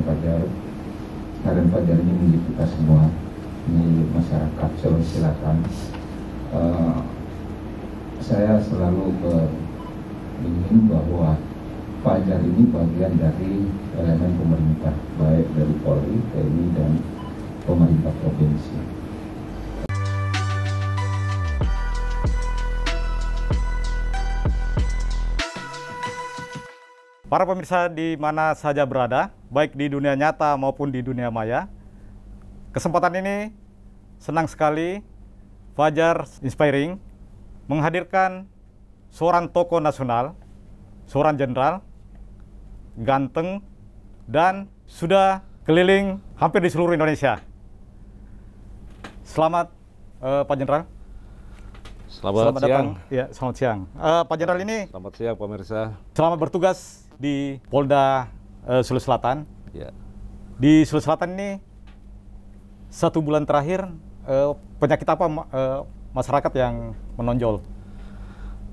Raden Fajar Raden Fajar ini milik kita semua milik masyarakat Sulawesi Selatan uh, eh, saya selalu ingin bahwa Fajar ini bagian dari elemen pemerintah baik dari Polri, TNI dan pemerintah provinsi Para pemirsa di mana saja berada, baik di dunia nyata maupun di dunia maya, kesempatan ini senang sekali Fajar Inspiring menghadirkan seorang tokoh nasional, seorang jenderal, ganteng, dan sudah keliling hampir di seluruh Indonesia. Selamat, uh, Pak Jenderal. Selamat, selamat siang. datang. Ya, selamat siang. Uh, Pak Jenderal ini. Selamat siang, pemirsa. Selamat bertugas di Polda uh, Sulawesi Selatan. Ya. Di Sulawesi Selatan ini satu bulan terakhir uh, penyakit apa uh, masyarakat yang menonjol?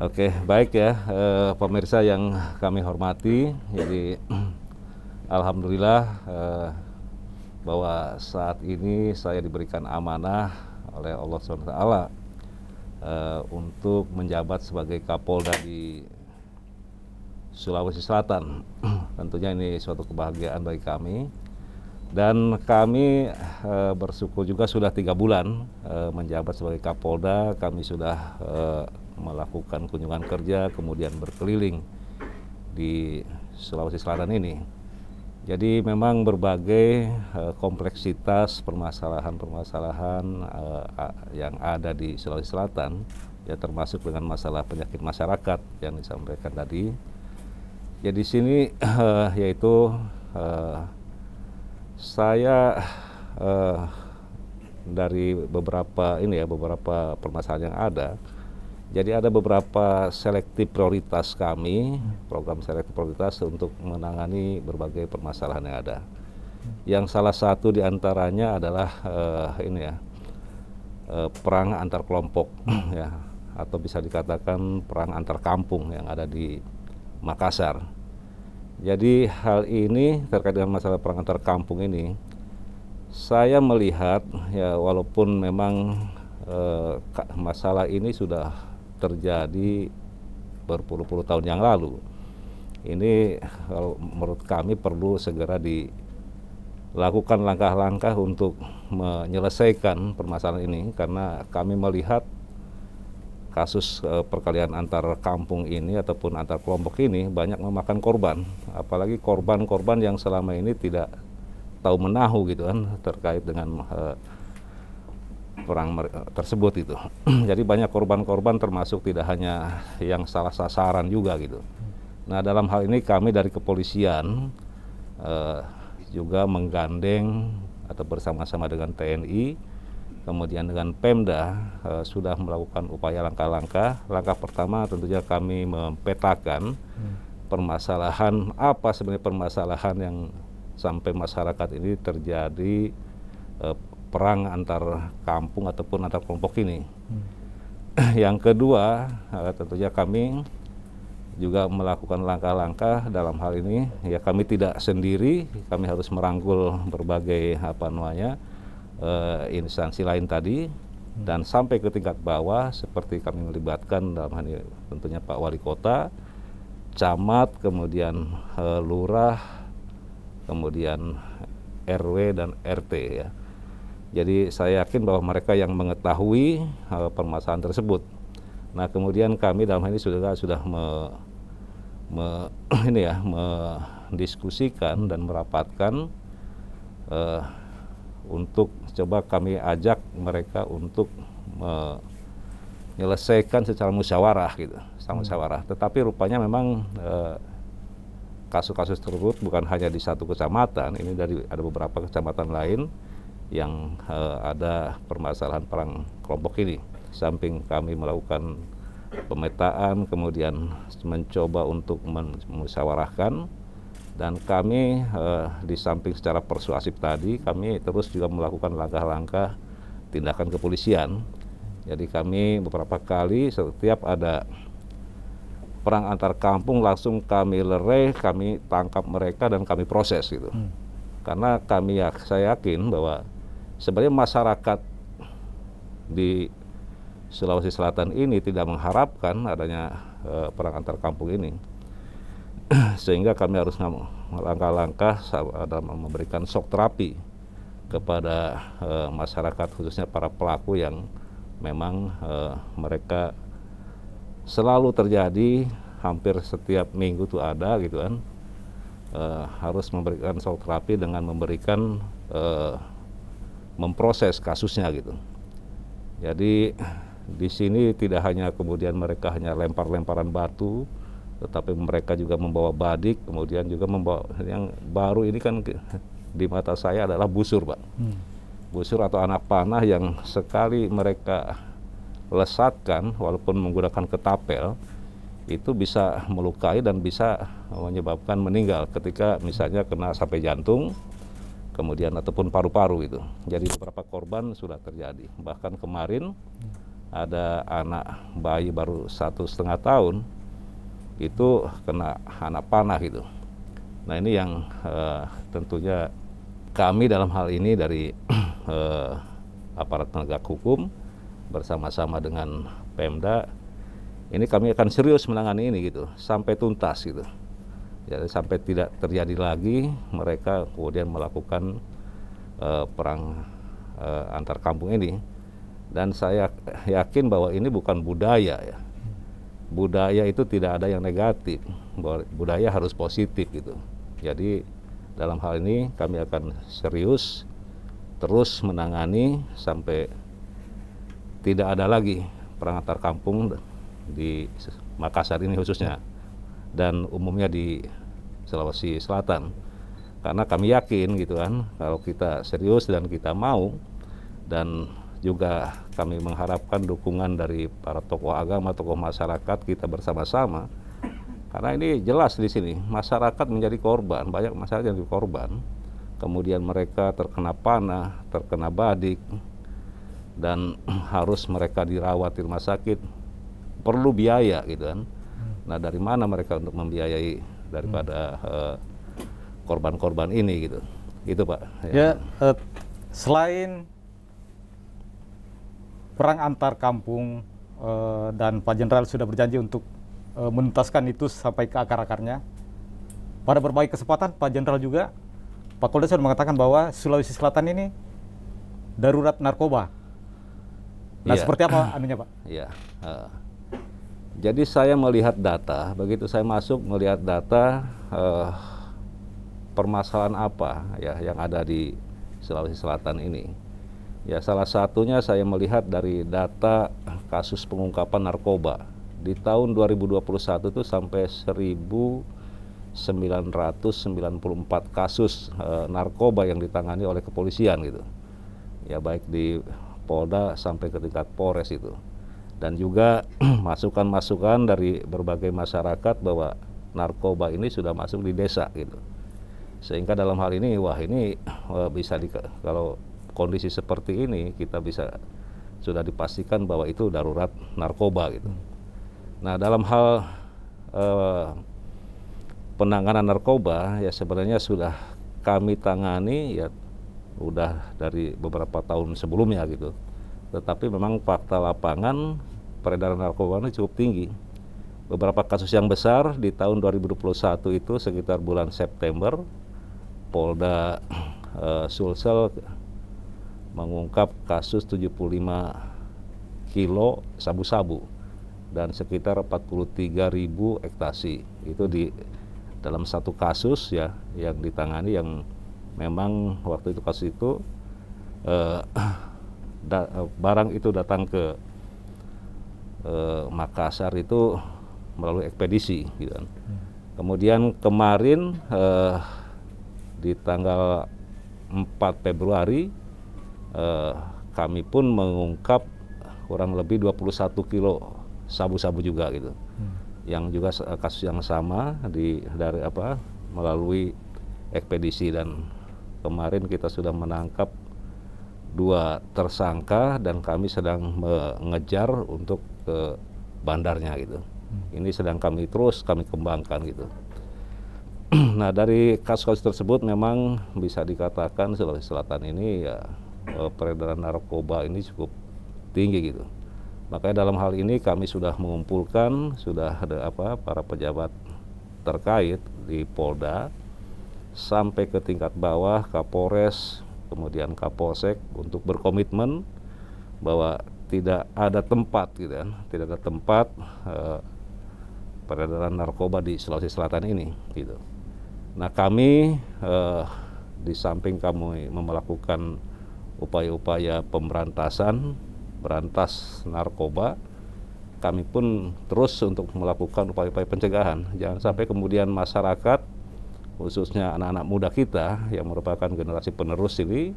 Oke, baik ya uh, pemirsa yang kami hormati. Jadi alhamdulillah uh, bahwa saat ini saya diberikan amanah oleh Allah SWT uh, untuk menjabat sebagai Kapolda di Sulawesi Selatan. Tentunya ini suatu kebahagiaan bagi kami. Dan kami e, bersyukur juga sudah tiga bulan e, menjabat sebagai Kapolda. Kami sudah e, melakukan kunjungan kerja, kemudian berkeliling di Sulawesi Selatan ini. Jadi memang berbagai e, kompleksitas permasalahan-permasalahan e, yang ada di Sulawesi Selatan, ya termasuk dengan masalah penyakit masyarakat yang disampaikan tadi, Ya di sini uh, yaitu uh, saya uh, dari beberapa ini ya beberapa permasalahan yang ada. Jadi ada beberapa selektif prioritas kami, program selektif prioritas untuk menangani berbagai permasalahan yang ada. Yang salah satu diantaranya adalah uh, ini ya uh, perang antar kelompok ya atau bisa dikatakan perang antar kampung yang ada di Makassar. Jadi hal ini terkait dengan masalah perang antar kampung ini, saya melihat ya walaupun memang eh, masalah ini sudah terjadi berpuluh-puluh tahun yang lalu, ini kalau menurut kami perlu segera dilakukan langkah-langkah untuk menyelesaikan permasalahan ini karena kami melihat kasus e, perkalian antar kampung ini ataupun antar kelompok ini banyak memakan korban, apalagi korban-korban yang selama ini tidak tahu menahu gitu kan terkait dengan e, perang eh, tersebut itu. Jadi banyak korban-korban termasuk tidak hanya yang salah sasaran juga gitu. Nah, dalam hal ini kami dari kepolisian e, juga menggandeng atau bersama-sama dengan TNI kemudian dengan Pemda e, sudah melakukan upaya langkah-langkah. Langkah pertama tentunya kami mempetakan hmm. permasalahan apa sebenarnya permasalahan yang sampai masyarakat ini terjadi e, perang antar kampung ataupun antar kelompok ini. Hmm. Yang kedua e, tentunya kami juga melakukan langkah-langkah dalam hal ini ya kami tidak sendiri, kami harus merangkul berbagai apa namanya uh, instansi lain tadi hmm. dan sampai ke tingkat bawah seperti kami melibatkan dalam hal ini tentunya Pak Wali Kota, camat, kemudian uh, lurah, kemudian RW dan RT ya. Jadi saya yakin bahwa mereka yang mengetahui uh, permasalahan tersebut. Nah kemudian kami dalam hal ini sudah sudah me, me, ini ya mendiskusikan dan merapatkan uh, untuk coba kami ajak mereka untuk menyelesaikan secara musyawarah gitu, secara hmm. musyawarah. Tetapi rupanya memang eh, kasus-kasus tersebut bukan hanya di satu kecamatan, ini dari ada beberapa kecamatan lain yang e, ada permasalahan perang kelompok ini. Samping kami melakukan pemetaan, kemudian mencoba untuk memusyawarahkan, dan kami eh, di samping secara persuasif tadi kami terus juga melakukan langkah-langkah tindakan kepolisian jadi kami beberapa kali setiap ada perang antar kampung langsung kami lerai kami tangkap mereka dan kami proses gitu hmm. karena kami ya saya yakin bahwa sebenarnya masyarakat di Sulawesi Selatan ini tidak mengharapkan adanya eh, perang antar kampung ini sehingga kami harus langkah-langkah dalam memberikan shock terapi kepada e, masyarakat khususnya para pelaku yang memang e, mereka selalu terjadi hampir setiap minggu tuh ada gitu kan e, harus memberikan shock terapi dengan memberikan e, memproses kasusnya gitu jadi di sini tidak hanya kemudian mereka hanya lempar-lemparan batu tetapi mereka juga membawa badik, kemudian juga membawa yang baru ini kan di mata saya adalah busur, Pak. Hmm. Busur atau anak panah yang sekali mereka lesatkan walaupun menggunakan ketapel itu bisa melukai dan bisa menyebabkan meninggal ketika misalnya kena sampai jantung kemudian ataupun paru-paru itu. Jadi beberapa korban sudah terjadi. Bahkan kemarin hmm. ada anak bayi baru satu setengah tahun itu kena anak panah gitu. Nah ini yang eh, tentunya kami dalam hal ini dari eh, aparat penegak hukum bersama-sama dengan Pemda ini kami akan serius menangani ini gitu sampai tuntas gitu. Jadi ya, sampai tidak terjadi lagi mereka kemudian melakukan eh, perang eh, antar kampung ini dan saya yakin bahwa ini bukan budaya ya budaya itu tidak ada yang negatif budaya harus positif gitu jadi dalam hal ini kami akan serius terus menangani sampai tidak ada lagi perang antar kampung di Makassar ini khususnya dan umumnya di Sulawesi Selatan karena kami yakin gitu kan kalau kita serius dan kita mau dan juga kami mengharapkan dukungan dari para tokoh agama, tokoh masyarakat kita bersama-sama. Karena ini jelas di sini masyarakat menjadi korban, banyak masyarakat yang menjadi korban. Kemudian mereka terkena panah, terkena badik, dan harus mereka dirawat di rumah sakit. Perlu biaya gitu kan. Nah dari mana mereka untuk membiayai daripada eh, korban-korban hmm. uh, ini gitu. Itu Pak. Ya, ya uh, selain perang antar kampung uh, dan Pak Jenderal sudah berjanji untuk uh, menuntaskan itu sampai ke akar-akarnya. Pada berbagai kesempatan Pak Jenderal juga Pak Kolda sudah mengatakan bahwa Sulawesi Selatan ini darurat narkoba. Nah, yeah. seperti apa anunya, Pak? Iya. Yeah. Uh, jadi saya melihat data, begitu saya masuk melihat data uh, permasalahan apa ya yang ada di Sulawesi Selatan ini Ya, salah satunya saya melihat dari data kasus pengungkapan narkoba. Di tahun 2021 itu sampai 1994 kasus e, narkoba yang ditangani oleh kepolisian gitu. Ya baik di Polda sampai ke tingkat Polres itu. Dan juga masukan-masukan dari berbagai masyarakat bahwa narkoba ini sudah masuk di desa gitu. Sehingga dalam hal ini wah ini e, bisa di, kalau kondisi seperti ini kita bisa sudah dipastikan bahwa itu darurat narkoba gitu. Hmm. Nah dalam hal eh, penanganan narkoba ya sebenarnya sudah kami tangani ya udah dari beberapa tahun sebelumnya gitu. Tetapi memang fakta lapangan peredaran narkoba ini cukup tinggi. Beberapa kasus yang besar di tahun 2021 itu sekitar bulan September Polda eh, Sulsel mengungkap kasus 75 kilo sabu-sabu dan sekitar 43 ribu ektasi itu di dalam satu kasus ya yang ditangani yang memang waktu itu kasus itu eh, da, barang itu datang ke eh, Makassar itu melalui ekspedisi gitu kan. hmm. Kemudian kemarin eh, di tanggal 4 Februari eh, kami pun mengungkap kurang lebih 21 kilo sabu-sabu juga gitu. Hmm. Yang juga kasus yang sama di dari apa melalui ekspedisi dan kemarin kita sudah menangkap dua tersangka dan kami sedang mengejar untuk ke bandarnya gitu. Hmm. Ini sedang kami terus kami kembangkan gitu. nah dari kasus-kasus tersebut memang bisa dikatakan Sulawesi Selatan ini ya Eh, peredaran narkoba ini cukup tinggi gitu. Makanya dalam hal ini kami sudah mengumpulkan sudah ada apa para pejabat terkait di Polda sampai ke tingkat bawah Kapolres kemudian Kapolsek untuk berkomitmen bahwa tidak ada tempat gitu kan, tidak ada tempat eh, peredaran narkoba di Sulawesi Selatan ini gitu. Nah, kami eh, di samping kami melakukan upaya-upaya pemberantasan, berantas narkoba, kami pun terus untuk melakukan upaya-upaya pencegahan. Jangan sampai kemudian masyarakat, khususnya anak-anak muda kita yang merupakan generasi penerus ini,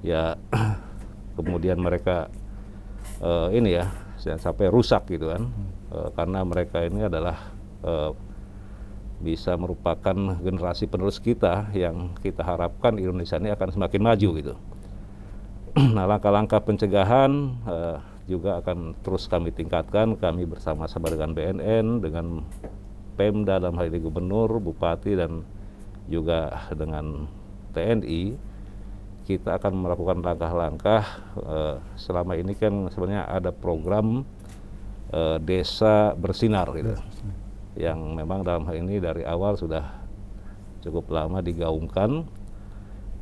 ya kemudian mereka uh, ini ya jangan sampai rusak gitu kan uh, karena mereka ini adalah uh, bisa merupakan generasi penerus kita yang kita harapkan Indonesia ini akan semakin maju gitu. nah, langkah-langkah pencegahan uh, juga akan terus kami tingkatkan. Kami bersama-sama dengan BNN, dengan Pemda dalam hal ini Gubernur, Bupati, dan juga dengan TNI, kita akan melakukan langkah-langkah. Uh, selama ini kan sebenarnya ada program uh, desa bersinar gitu, yang memang dalam hal ini dari awal sudah cukup lama digaungkan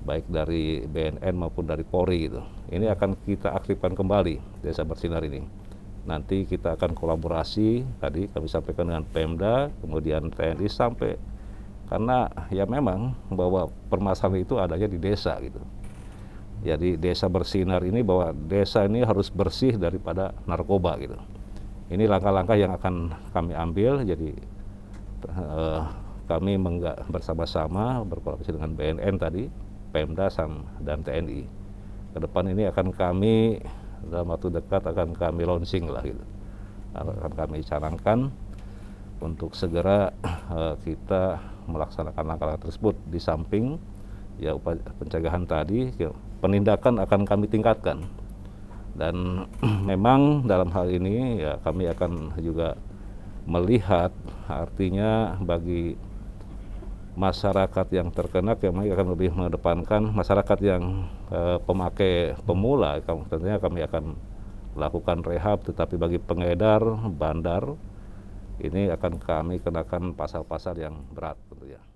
baik dari BNN maupun dari Polri gitu. Ini akan kita aktifkan kembali Desa Bersinar ini. Nanti kita akan kolaborasi tadi kami sampaikan dengan Pemda, kemudian TNI sampai karena ya memang bahwa permasalahan itu adanya di desa gitu. Jadi desa bersinar ini bahwa desa ini harus bersih daripada narkoba gitu. Ini langkah-langkah yang akan kami ambil. Jadi eh, kami bersama-sama berkolaborasi dengan BNN tadi Pemda SAM, dan TNI. Ke depan ini akan kami dalam waktu dekat akan kami launching lah gitu. Akan kami carangkan untuk segera uh, kita melaksanakan langkah-langkah tersebut di samping ya upaya pencegahan tadi ya, penindakan akan kami tingkatkan dan memang dalam hal ini ya kami akan juga melihat artinya bagi masyarakat yang terkena kami akan lebih mengedepankan masyarakat yang e, pemakai pemula tentunya kami akan lakukan rehab tetapi bagi pengedar bandar ini akan kami kenakan pasal-pasal yang berat tentunya.